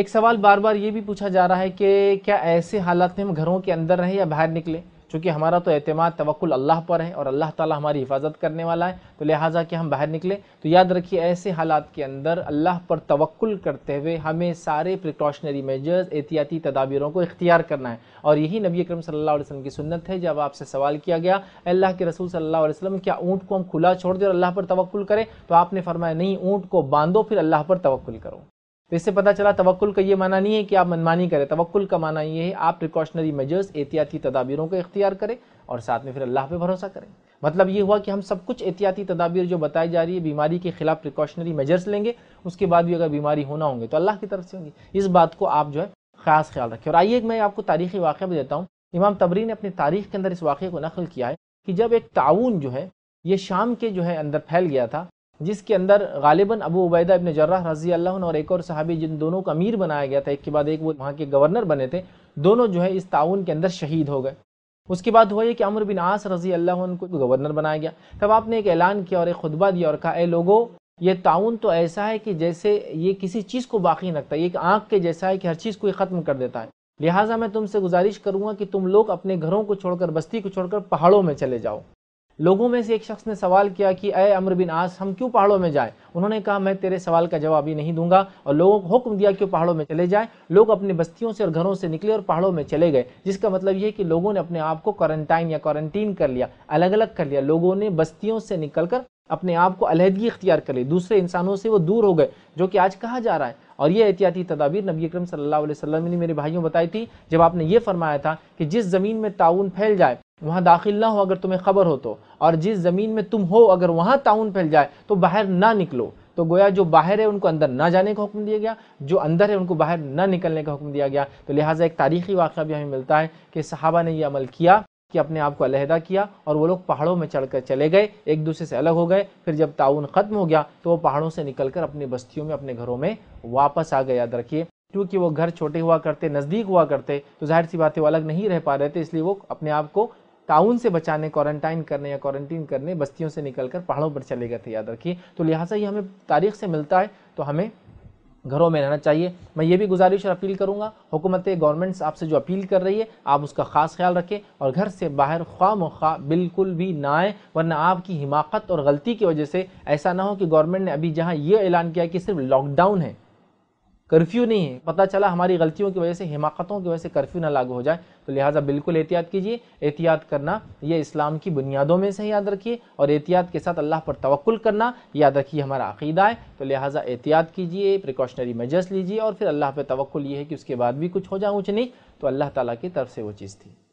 ایک سوال بار بار یہ بھی پوچھا جا رہا ہے کہ کیا ایسے حالات میں ہم گھروں کے اندر رہیں یا باہر نکلیں چونکہ ہمارا تو اعتماد توکل اللہ پر ہے اور اللہ تعالی ہماری حفاظت کرنے والا ہے تو لہٰذا کہ ہم باہر نکلیں تو یاد رکھیے ایسے حالات کے اندر اللہ پر توقل کرتے ہوئے ہمیں سارے پریکاشنری میجرز احتیاطی تدابیروں کو اختیار کرنا ہے اور یہی نبی اکرم صلی اللہ علیہ وسلم کی سنت ہے جب آپ سے سوال کیا گیا اللہ کے رسول صلی اللہ علیہ وسلم کیا اونٹ کو ہم کھلا چھوڑ دیں اور اللہ پر توقل کریں تو آپ نے فرمایا نہیں اونٹ کو باندھو پھر اللہ پر توقل کرو تو اس سے پتہ چلا توقل کا یہ معنی نہیں ہے کہ آپ منمانی کریں توقل کا معنی یہ ہے آپ پریکاشنری میجرز احتیاطی تدابیروں کا اختیار کریں اور ساتھ میں پھر اللہ پہ بھروسہ کریں مطلب یہ ہوا کہ ہم سب کچھ احتیاطی تدابیر جو بتائی جا رہی ہے بیماری کے خلاف پریکاشنری میجرز لیں گے اس کے بعد بھی اگر بیماری ہونا ہوں گے تو اللہ کی طرف سے ہوں گی اس بات کو آپ جو ہے خاص خیال رکھیں اور آئیے میں آپ کو تاریخی واقعہ بھی دیتا ہوں امام تبری نے اپنی تاریخ کے اندر اس واقعے کو نقل کیا ہے کہ جب ایک تعاون جو ہے یہ شام کے جو ہے اندر پھیل گیا تھا جس کے اندر غالباً ابو عبیدہ ابن جرح رضی اللہ عنہ اور ایک اور صحابی جن دونوں کا امیر بنایا گیا تھا ایک کے بعد ایک وہ وہاں کے گورنر بنے تھے دونوں جو ہے اس تعاون کے اندر شہید ہو گئے اس کے بعد ہوا یہ کہ عمر بن عاص رضی اللہ عنہ کو گورنر بنایا گیا تب آپ نے ایک اعلان کیا اور ایک خطبہ دیا اور کہا اے لوگو یہ تعاون تو ایسا ہے کہ جیسے یہ کسی چیز کو باقی رکھتا ہے یہ ایک آنکھ کے جیسا ہے کہ ہر چیز کو یہ ختم کر دیتا ہے لہٰذا میں تم سے گزارش کروں گا کہ تم لوگ اپنے گھروں کو چھوڑ کر بستی کو چھوڑ کر پہاڑوں میں چلے جاؤ لوگوں میں سے ایک شخص نے سوال کیا کہ اے عمر بن آس ہم کیوں پہاڑوں میں جائیں انہوں نے کہا میں تیرے سوال کا جواب ہی نہیں دوں گا اور لوگوں کو حکم دیا کہ وہ پہاڑوں میں چلے جائیں لوگ اپنے بستیوں سے اور گھروں سے نکلے اور پہاڑوں میں چلے گئے جس کا مطلب یہ کہ لوگوں نے اپنے آپ کو کوارنٹائن یا کوارنٹین کر لیا الگ الگ کر لیا لوگوں نے بستیوں سے نکل کر اپنے آپ کو علیحدگی اختیار کر لی دوسرے انسانوں سے وہ دور ہو گئے جو کہ آج کہا جا رہا ہے اور یہ احتیاطی تدابیر نبی اکرم صلی اللہ علیہ وسلم نے میرے بھائیوں بتائی تھی جب آپ نے یہ فرمایا تھا کہ جس زمین میں تعاون پھیل جائے وہاں داخل نہ ہو اگر تمہیں خبر ہو تو اور جس زمین میں تم ہو اگر وہاں تعاون پھیل جائے تو باہر نہ نکلو تو گویا جو باہر ہے ان کو اندر نہ جانے کا حکم دیا گیا جو اندر ہے ان کو باہر نہ نکلنے کا حکم دیا گیا تو لہٰذا ایک تاریخی واقعہ بھی ہمیں ملتا ہے کہ صحابہ نے یہ عمل کیا کہ اپنے آپ کو علیحدہ کیا اور وہ لوگ پہاڑوں میں چڑھ کر چلے گئے ایک دوسرے سے الگ ہو گئے پھر جب تعاون ختم ہو گیا تو وہ پہاڑوں سے نکل کر اپنی بستیوں میں اپنے گھروں میں واپس آ گئے یاد رکھیے کیونکہ وہ گھر چھوٹے ہوا کرتے نزدیک ہوا کرتے تو ظاہر سی باتیں وہ الگ نہیں رہ پا رہے تھے اس لیے وہ اپنے آپ کو تعاون سے بچانے کوارنٹائن کرنے یا کورنٹین کرنے بستیوں سے نکل کر پہاڑوں پر چلے گا یاد رکھیے تو لہٰذا یہ ہمیں تاریخ سے ملتا ہے تو ہمیں گھروں میں رہنا چاہیے میں یہ بھی گزارش اور اپیل کروں گا حکومت گورنمنٹس آپ سے جو اپیل کر رہی ہے آپ اس کا خاص خیال رکھیں اور گھر سے باہر خواہ مخواہ بالکل بھی نہ آئیں ورنہ آپ کی حماقت اور غلطی کی وجہ سے ایسا نہ ہو کہ گورنمنٹ نے ابھی جہاں یہ اعلان کیا کہ صرف لاک ڈاؤن ہے کرفیو نہیں ہے پتہ چلا ہماری غلطیوں کی وجہ سے حماقتوں کی وجہ سے کرفیو نہ لاگو ہو جائے تو لہٰذا بالکل احتیاط کیجیے احتیاط کرنا یہ اسلام کی بنیادوں میں سے یاد رکھیے اور احتیاط کے ساتھ اللہ پر توقل کرنا یاد رکھیے ہمارا عقیدہ ہے تو لہٰذا احتیاط کیجیے پریکاشنری میجرس لیجیے اور پھر اللہ پہ توقع یہ ہے کہ اس کے بعد بھی کچھ ہو جائے اونچ نہیں تو اللہ تعالیٰ کی طرف سے وہ چیز تھی